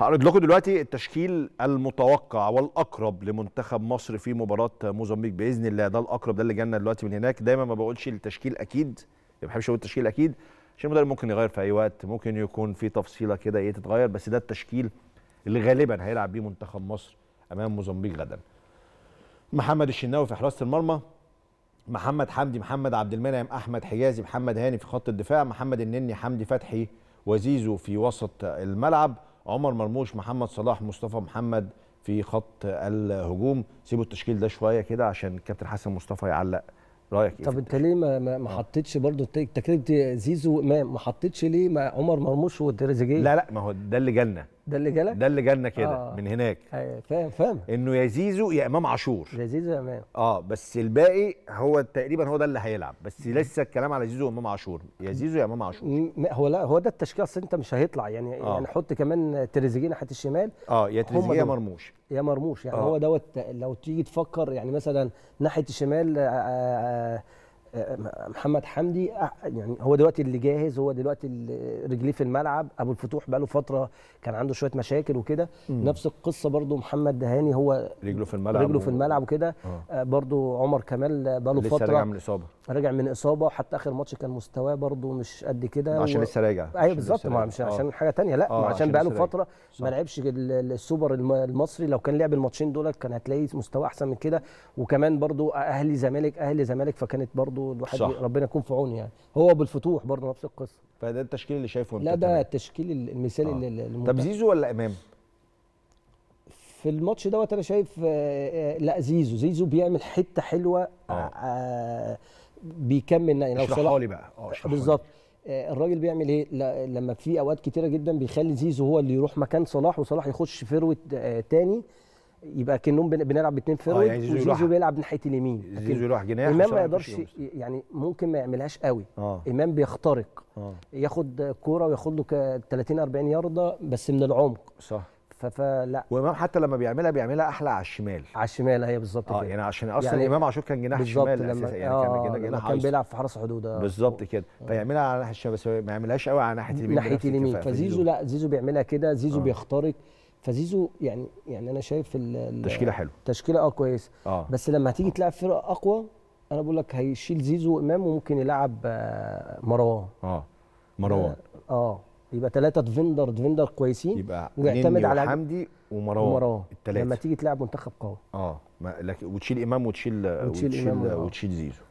هعرض لكم دلوقتي التشكيل المتوقع والاقرب لمنتخب مصر في مباراه موزمبيق باذن الله ده الاقرب ده اللي جانا دلوقتي من هناك دايما ما بقولش التشكيل اكيد ما بحبش اقول التشكيل اكيد عشان المدرب ممكن يغير في اي وقت ممكن يكون في تفصيله كده ايه تتغير بس ده التشكيل اللي غالبا هيلعب بيه منتخب مصر امام موزمبيق غدا محمد الشناوي في حراسه المرمى محمد حمدي محمد عبد المنعم احمد حجازي محمد هاني في خط الدفاع محمد النني حمدي فتحي وزيزو في وسط الملعب عمر مرموش محمد صلاح مصطفى محمد في خط الهجوم سيبوا التشكيل ده شويه كده عشان كابتن حسن مصطفى يعلق رايك إيه طب انت ليه ما ما آه. حطيتش برضه تكتيك زيزو ما حطيتش ليه ما عمر مرموش وتريزيجيه لا لا ما هو ده اللي جالنا ده اللي جالك ده اللي جالنا كده آه. من هناك ايوه فاهم فاهم انه يا زيزو يا امام عاشور يا زيزو يا امام اه بس الباقي هو تقريبا هو ده اللي هيلعب بس لسه الكلام على زيزو وامام عاشور يا زيزو يا امام عاشور هو لا هو ده التشكيل اصل انت مش هيطلع يعني آه. يعني حط كمان تريزيجيه ناحيه الشمال اه يا تريزيجيه يا مرموش يا مرموش يعني آه. هو دوت لو تيجي تفكر يعني مثلا ناحيه الشمال آآ آه، آآ آه، آه، محمد حمدي يعني هو دلوقتي اللي جاهز هو دلوقتي اللي رجليه في الملعب ابو الفتوح بقى له فتره كان عنده شويه مشاكل وكده نفس القصه برضو محمد دهاني هو رجله في الملعب رجله في الملعب وكده آه. برضو عمر كمال بقى له فتره راجع من اصابه راجع من اصابه وحتى اخر ماتش كان مستواه برضو مش قد كده عشان و... لسه راجع ايوه بالظبط مش عشان آه. حاجه ثانيه لا آه، عشان, عشان بقى له فتره ما لعبش السوبر المصري لو كان لعب الماتشين دول كان هتلاقي مستواه احسن من كده وكمان برضو اهلي زمالك اهلي زمالك فكانت برضو الواحد صح. ربنا يكون في عونه يعني هو بالفتوح برضه نفس القصه فده التشكيل اللي شايفه انت لا ده يعني. التشكيل المثالي آه. اللي طب زيزو ولا امام في الماتش دوت انا شايف آه، آه، لا زيزو زيزو بيعمل حته حلوه آه. آه، بيكمل يعني لو صلاح لي بقى اه بالظبط الراجل بيعمل ايه لما في اوقات كتيره جدا بيخلي زيزو هو اللي يروح مكان صلاح وصلاح يخش فروه تاني يبقى كانهم بنلعب باثنين آه يعني زيزو, زيزو بيلعب ناحيه اليمين زيزو يروح جناح امام ما يقدرش يعني ممكن ما يعملهاش قوي آه. امام بيخترق آه. ياخد كوره وياخد له 30 40 يارده بس من العمق صح فلا وامام حتى لما بيعملها بيعملها احلى على الشمال على الشمال هي أيوة بالظبط آه كده يعني عشان اصلا يعني امام عاشور كان جناح شمال اساسا يعني آه كان جناح كان بيلعب في حرس حدود بالظبط كده آه فيعملها على ناحيه الشمال بس ما يعملهاش قوي على ناحيه اليمين ناحيه اليمين فزيزو لا زيزو بيعملها كده زيزو آه بيخترق فزيزو يعني يعني انا شايف التشكيله حلوه تشكيله اه كويسه آه. بس لما هتيجي تلعب فرقه اقوى انا بقول لك هيشيل زيزو وامام وممكن يلعب آه، مروان اه مروان اه, آه. يبقى ثلاثه ديفندر ديفندر كويسين يبقى ويعتمد على حمدي ومروان ومروان الثلاثه لما تيجي تلعب منتخب قوي اه ما لك وتشيل امام وتشيل وتشيل, وتشيل, إمام وتشيل, وتشيل زيزو